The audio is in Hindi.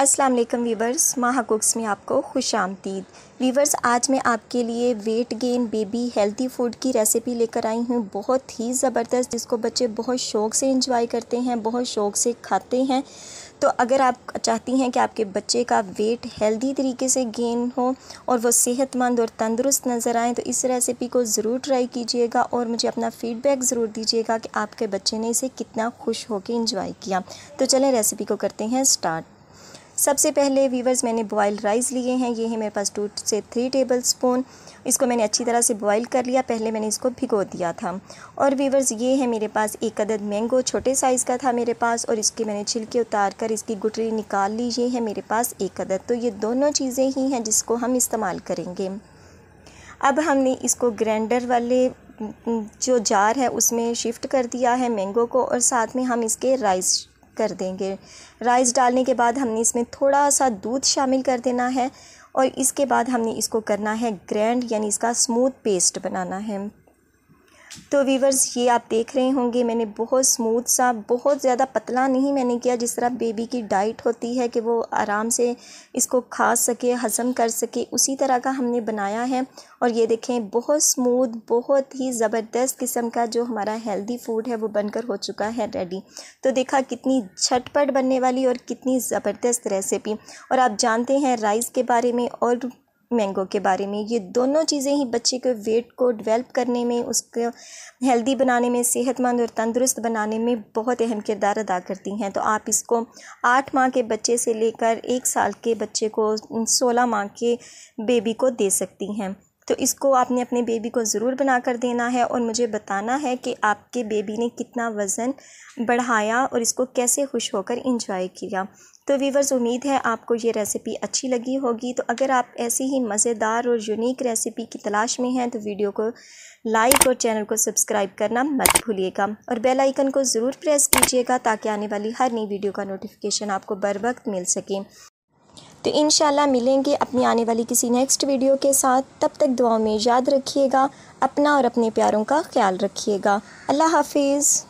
अस्सलाम वालेकुम वीवर्स माहकुक्स कुक्स में आपको खुश आमदीद वीवर्स आज मैं आपके लिए weight gain baby healthy food की रेसिपी लेकर आई हूँ बहुत ही ज़बरदस्त जिसको बच्चे बहुत शौक़ से इंजॉय करते हैं बहुत शौक़ से खाते हैं तो अगर आप चाहती हैं कि आपके बच्चे का वेट हेल्दी तरीके से गेन हो और वो सेहतमंद और तंदुरुस्त नज़र आएँ तो इस रेसिपी को ज़रूर ट्राई कीजिएगा और मुझे अपना फ़ीडबैक ज़रूर दीजिएगा कि आपके बच्चे ने इसे कितना खुश होकर इंजॉय किया तो चलें रेसिपी को करते हैं स्टार्ट सबसे पहले वीवर्स मैंने बॉयल राइस लिए हैं ये है मेरे पास टू से थ्री टेबल स्पून इसको मैंने अच्छी तरह से बॉयल कर लिया पहले मैंने इसको भिगो दिया था और वीवर्स ये है मेरे पास एक अदद मैंगो छोटे साइज़ का था मेरे पास और इसके मैंने छिलके उतार कर इसकी गुटरी निकाल ली ये है मेरे पास एक अदद तो ये दोनों चीज़ें ही हैं जिसको हम इस्तेमाल करेंगे अब हमने इसको ग्रैंडर वाले जो जार है उसमें शिफ्ट कर दिया है मैंगो को और साथ में हम इसके राइस कर देंगे राइस डालने के बाद हमने इसमें थोड़ा सा दूध शामिल कर देना है और इसके बाद हमने इसको करना है ग्रैंड यानी इसका स्मूथ पेस्ट बनाना है तो वीवर्स ये आप देख रहे होंगे मैंने बहुत स्मूथ सा बहुत ज़्यादा पतला नहीं मैंने किया जिस तरह बेबी की डाइट होती है कि वो आराम से इसको खा सके हज़म कर सके उसी तरह का हमने बनाया है और ये देखें बहुत स्मूथ बहुत ही ज़बरदस्त किस्म का जो हमारा हेल्दी फूड है वो बनकर हो चुका है रेडी तो देखा कितनी झटपट बनने वाली और कितनी ज़बरदस्त रेसिपी और आप जानते हैं राइस के बारे में और मैंगो के बारे में ये दोनों चीज़ें ही बच्चे के वेट को डेवलप करने में उसको हेल्दी बनाने में सेहतमंद और तंदुरुस्त बनाने में बहुत अहम किरदार अदा करती हैं तो आप इसको आठ माह के बच्चे से लेकर एक साल के बच्चे को सोलह माह के बेबी को दे सकती हैं तो इसको आपने अपने बेबी को ज़रूर बना कर देना है और मुझे बताना है कि आपके बेबी ने कितना वज़न बढ़ाया और इसको कैसे खुश होकर इंजॉय किया तो वीवर्स उम्मीद है आपको ये रेसिपी अच्छी लगी होगी तो अगर आप ऐसी ही मज़ेदार और यूनिक रेसिपी की तलाश में हैं तो वीडियो को लाइक और चैनल को सब्सक्राइब करना मत भूलिएगा और बेल आइकन को ज़रूर प्रेस कीजिएगा ताकि आने वाली हर नई वीडियो का नोटिफिकेशन आपको बर वक्त मिल सके तो इन मिलेंगे अपनी आने वाली किसी नेक्स्ट वीडियो के साथ तब तक दुआओं में याद रखिएगा अपना और अपने प्यारों का ख्याल रखिएगा अल्लाह हाफिज़